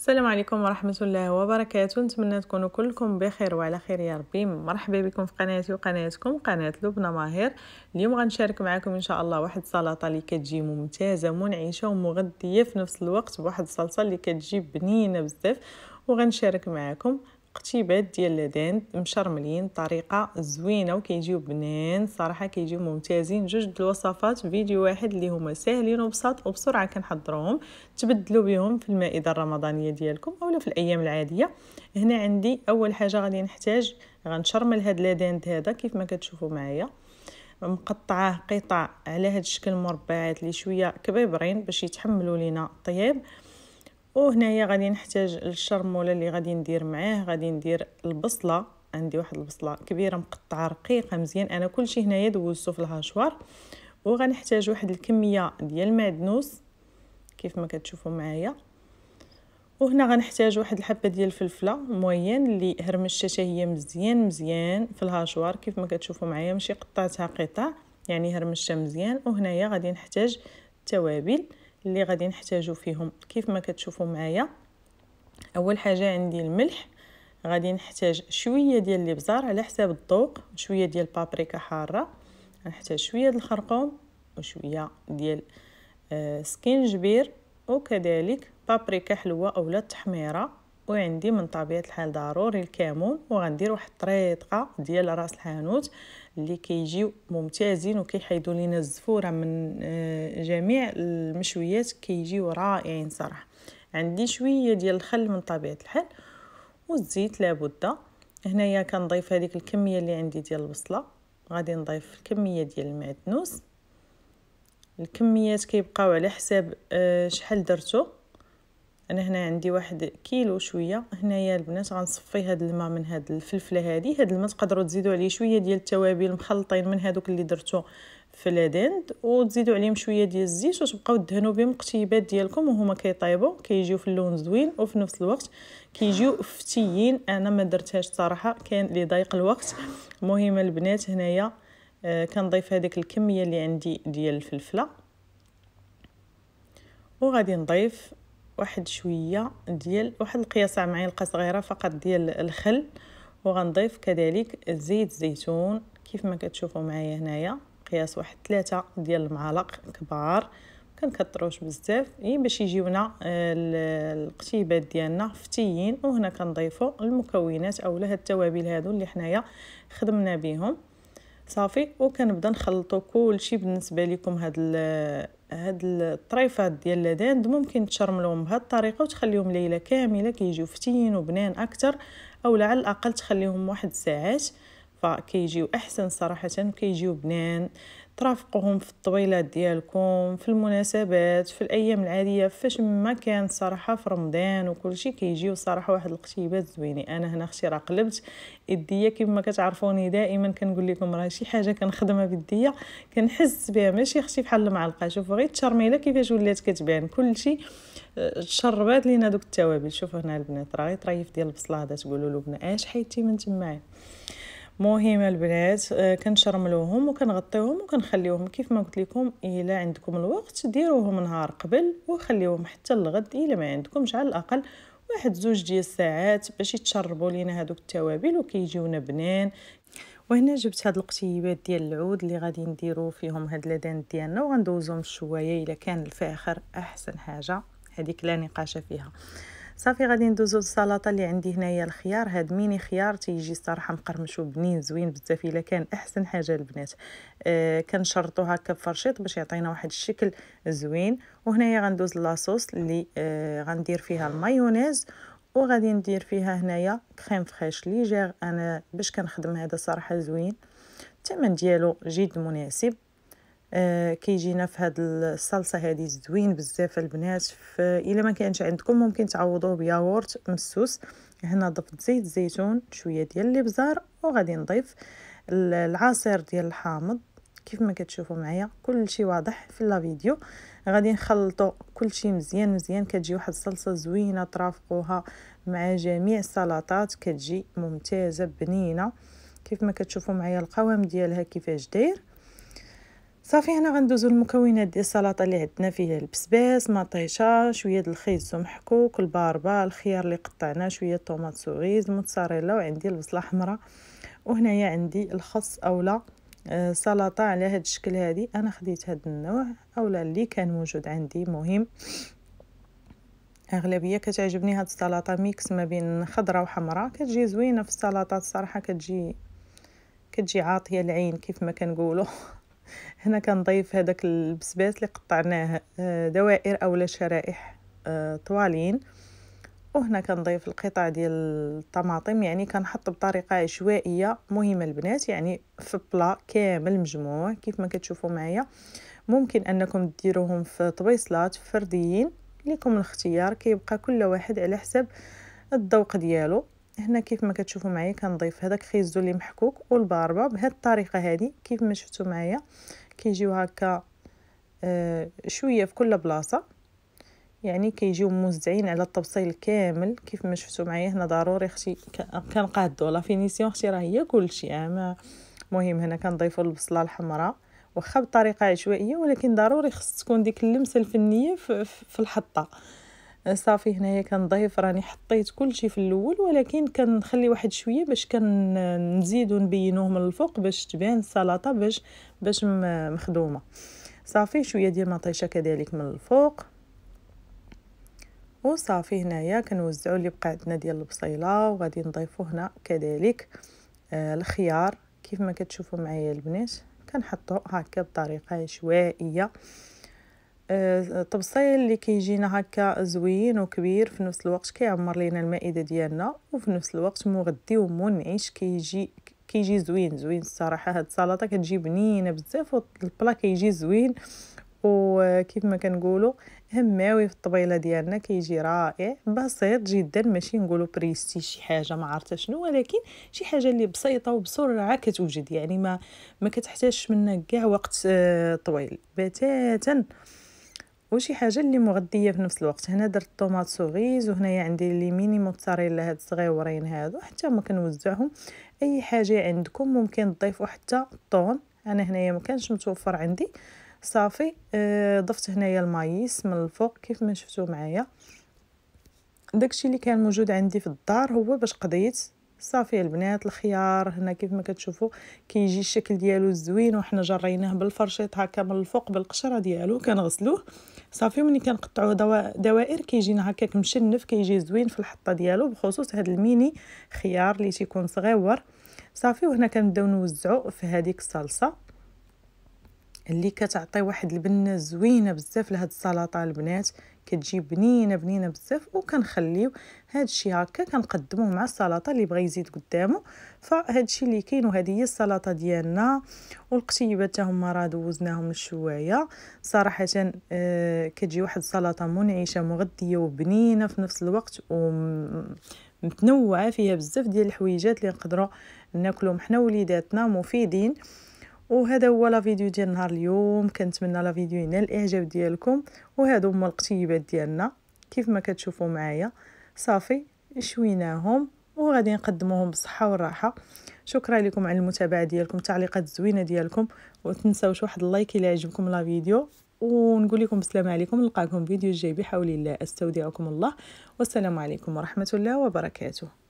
السلام عليكم ورحمة الله وبركاته نتمنى تكونوا كلكم بخير وعلى خير يا ربي مرحبا بكم في قناتي وقناتكم قناة لبنى ماهر اليوم غنشارك معكم ان شاء الله واحد السلطة اللي كتجي ممتازة منعشة ومغذية في نفس الوقت بواحد الصلصة اللي كتجي بنينة بزاف وغنشارك معكم قتيبات ديال لادين مشرملين طريقه زوينه وكيجيو بنان صراحه كيجيو ممتازين جوج د الوصفات في فيديو واحد اللي هما ساهلين وبساط وبسرعه كنحضروهم تبدلوا بهم في المائده الرمضانيه ديالكم اولا في الايام العاديه هنا عندي اول حاجه غادي نحتاج غنشرمل هاد لادين هذا كيف ما كتشوفوا معايا مقطعاه قطع على هاد الشكل مربعات اللي شويه كبيبرين باش يتحملوا لينا طياب وهنايا غادي نحتاج الشرموله اللي غادي ندير معاه غادي ندير البصله عندي واحد البصله كبيره مقطعه رقيقه مزيان انا كلشي هنايا دوزته في الهاشوار وغنحتاج واحد الكميه ديال المعدنوس كيف ما كتشوفوا معايا وهنا غنحتاج واحد الحبه ديال الفلفله موين اللي هرمشتها هي مزيان مزيان في الهاشوار كيف ما كتشوفوا معايا ماشي قطعتها قطع يعني هرمشتها مزيان وهنايا غادي نحتاج التوابل اللي غادي نحتاجو فيهم كيف ما كتشوفوا معايا اول حاجه عندي الملح غادي نحتاج شويه ديال الابزار على حساب الذوق شويه ديال البابريكا حاره غنحتاج شويه ديال الخرقوم وشويه ديال آه، سكينجبير وكذلك بابريكا حلوه اولا التحميره وعندي من طبيعه الحال ضروري الكمون وغندير واحد الطريقه ديال راس الحانوت اللي كيجيو ممتازين وكيحيدوا لينا الزفوره من آه، جميع المشويات كيجيو رائعين صراحه عندي شويه ديال الخل من طبيعه الحال والزيت لابد هنايا كنضيف هذيك الكميه اللي عندي ديال البصله غادي نضيف الكميه ديال المعدنوس الكميات كيبقاو على حساب آه، شحال درتو انا هنا عندي واحد كيلو شويه هنايا البنات غنصفي هاد الماء من هاد الفلفله هادي هاد الماء تقدروا تزيدوا عليه شويه ديال التوابل مخلطين من هادوك اللي درتو في لادند وتزيدوا عليهم شويه ديال الزيت وتبقاو دهنوا بهم قتيبات ديالكم وهما كيطيبوا كيجيو في اللون زوين وفي نفس الوقت كيجيو فتيين انا ما درتهاش صراحه كان لي ضايق الوقت المهم البنات هنايا آه، كنضيف هذيك الكميه اللي عندي ديال الفلفله وغادي نضيف واحد شويه ديال واحد القياسه معلقه صغيره فقط ديال الخل وغنضيف كذلك زيت الزيتون كيف ما كتشوفوا معايا هنايا قياس واحد ثلاثة ديال المعالق كبار كنكثروش بزاف اي باش يجيونا آه، القتيبات ديالنا فتيين وهنا كنضيفوا المكونات اولا هاد التوابل هادو اللي حنايا خدمنا بهم صافي وكنبدا نخلطو كلشي بالنسبه لكم هاد هاد الطريفات ديال اللاداند ممكن تشرملوهم بهاد الطريقه وتخليهم ليله كامله كيجيو فتين وبنان اكثر اولا على الاقل تخليهم واحد الساعات فكيجيو احسن صراحه وكيجيو بنان ترافقوهم في الطويلات ديالكم في المناسبات في الايام العاديه فاش ما كان صراحه في رمضان وكل شيء كيجيو صراحه واحد الاقتباس زوينين انا هنا اختي راه قلبت يديا كما كتعرفوني دائما كنقول لكم راه شي حاجه كنخدمها بيديا كنحس بها ماشي اختي بحال المعلقه شوفوا غير الترميله كيفاش ولات كتبان كل شيء تشربات لينا دوك التوابل شوفوا هنا البنات راه غير طريف ديال البصله هذا تقولوا له بنا اش حيتي من تمايا مهمه البنات آه، كنشرملوهم وكنغطيوهم وكنخليوهم كيف ما قلت لكم الا عندكم الوقت ديروهم نهار قبل وخليوهم حتى الغد الا ما عندكمش على الاقل واحد زوج ديال الساعات باش يتشربوا لينا هذوك التوابل وكيجيونا بنان وهنا جبت هاد القتيبات ديال العود اللي غادي نديرو فيهم هاد لدان ديالنا وغندوزهم الشوايه الا كان الفاخر احسن حاجه هذيك لا نقاش فيها صافي غادي ندوزو للسلطه اللي عندي هنايا الخيار هاد ميني خيار تيجي صراحه مقرمش وبنين زوين بزاف الا كان احسن حاجه البنات آه كنشرطو هكا بفرشيط باش يعطينا واحد الشكل زوين وهنايا غندوز لاصوص اللي آه غندير فيها المايونيز وغادي ندير فيها هنايا كريم فريش ليجير انا باش كنخدم هذا صراحه زوين الثمن ديالو جد مناسب آه، كيجينا في هاد الصلصه هادي زوين بزاف البنات الا ما كانش عندكم ممكن تعوضوه بياغورت مسوس هنا ضفت زيت الزيتون شويه ديال الابزار وغادي نضيف العصير ديال الحامض كيف ما كتشوفوا معايا كلشي واضح في لا فيديو غادي نخلطوا كلشي مزيان مزيان كتجي واحد الصلصه زوينه ترافقوها مع جميع السلطات كتجي ممتازه بنينه كيف ما كتشوفوا معايا القوام ديالها كيفاش داير صافي هنا غندوزو المكونات ديال السلطه اللي عندنا فيها البسباس مطيشه شويه د الخيز محكوك الباربا الخيار اللي قطعناه شويه طوماط سوغيز الموتزاريلا وعندي البصله حمراء وهنايا عندي الخس اولا آه، سلطه على هاد الشكل هادي انا خديت هاد النوع اولا اللي كان موجود عندي مهم اغلبيه كتعجبني هاد السلطه ميكس ما بين خضراء وحمراء كتجي زوينه في السلطات الصراحه كتجي كتجي عاطيه العين كيف ما كنقولوا هنا كنضيف هذاك البسباس اللي قطعناه آه، دوائر اولا شرائح آه، طوالين وهنا كنضيف القطع ديال الطماطم يعني كنحط بطريقه عشوائيه مهمه البنات يعني في بلا كامل مجموع كيف ما كتشوفوا معايا ممكن انكم ديروهم في طبيصلات فرديين لكم الاختيار كيبقى كل واحد على حسب الذوق ديالو هنا كيف ما كتشوفوا معايا كنضيف هذاك خيزو اللي محكوك والباربه بهذه الطريقه هذه كيف ما شفتوا معايا كيجيو هكا آه، شويه في كل بلاصه يعني كيجيو موزعين على الطبسيل كامل كيف ما شفتوا معايا هنا ضروري اختي كنقادو لا فينيسيون اختي راه هي كلشي اما آه، المهم هنا كنضيفوا البصله الحمراء واخا بطريقه عشوائيه ولكن ضروري خص تكون ديك اللمسه الفنيه في الحطه صافي هنايا كنضيف راني حطيت كل شيء في الاول ولكن كنخلي واحد شويه باش كنزيد نبينوه من الفوق باش تبان السلطه باش باش مخدومه صافي شويه ديال مطيشه كذلك من الفوق وصافي هنايا كنوزعوا اللي بقى عندنا ديال البصيله وغادي نضيفو هنا كذلك آه، الخيار كيف ما كتشوفوا معايا البنات كنحطو هكا بطريقه عشوائيه آه، الطبسيل اللي كيجينا هكا زوين وكبير في نفس الوقت كيعمر لينا المائده ديالنا وفي نفس الوقت مغدي ومنعش كيجي كيجي زوين زوين الصراحه هاد السلطه كتجي بنينه بزاف والبلا كيجي زوين وكيف ما كنقولوا هماوي في الطبيله ديالنا كيجي رائع بسيط جدا ماشي نقولوا بريستي شي حاجه ما عرفت شنو ولكن شي حاجه اللي بسيطه وبسرعه كتوجد يعني ما ما كتحتاجش منك كاع وقت آه، طويل بتاتا وشي حاجه اللي مغذيه في نفس الوقت هنا درت طوماط سوغيز وهنايا عندي لي ميني موتزاريلا هاد الصغيورين هادو حتى ما كنوزعهم اي حاجه عندكم ممكن تضيفوا حتى الطون انا هنايا ما كانش متوفر عندي صافي آه، ضفت هنايا المايس من الفوق كيف ما شفتوا معايا داكشي اللي كان موجود عندي في الدار هو باش قضيت صافي البنات الخيار هنا كيف ما كتشوفوا كيجي الشكل ديالو زوين وحنا جريناه بالفرشيط هكا من الفوق بالقشره ديالو كنغسلوه صافي ملي كنقطعوه دوائر كيجينا هكاك مشنف كيجي زوين في الحطه ديالو بخصوص هاد الميني خيار اللي تيكون صغيور صافي وهنا كنبداو نوزعو في هذيك الصلصه اللي كتعطي واحد البنه زوينه بزاف لهاد السلطه البنات كتجي بنينه بنينه بزاف وكنخليو هادشي هكا كنقدموه مع السلطه اللي بغى يزيد قدامه فهادشي اللي كاين وهذه هي السلطه ديالنا والقتيبات حتى هما راه دوزناهم الشوايه صراحه آه كتجي واحد السلطه منعشه مغذيه وبنينه في نفس الوقت ومتنوعه فيها بزاف ديال الحويجات اللي نقدروا ناكلهم حنا وليداتنا مفيدين وهذا هو لا فيديو ديال نهار اليوم كنتمنى لا فيديو ينال الاعجاب ديالكم وهادو هما القتيبات ديالنا كيف ما كتشوفوا معايا صافي شويناهم وغادي نقدموهم بالصحه والراحه شكرا لكم على المتابعه ديالكم التعليقات الزوينه ديالكم وتنساوش واحد اللايك الا عجبكم لا فيديو ونقول لكم السلام عليكم نلقاكم فيديو الجاي بحول الله استودعكم الله والسلام عليكم ورحمه الله وبركاته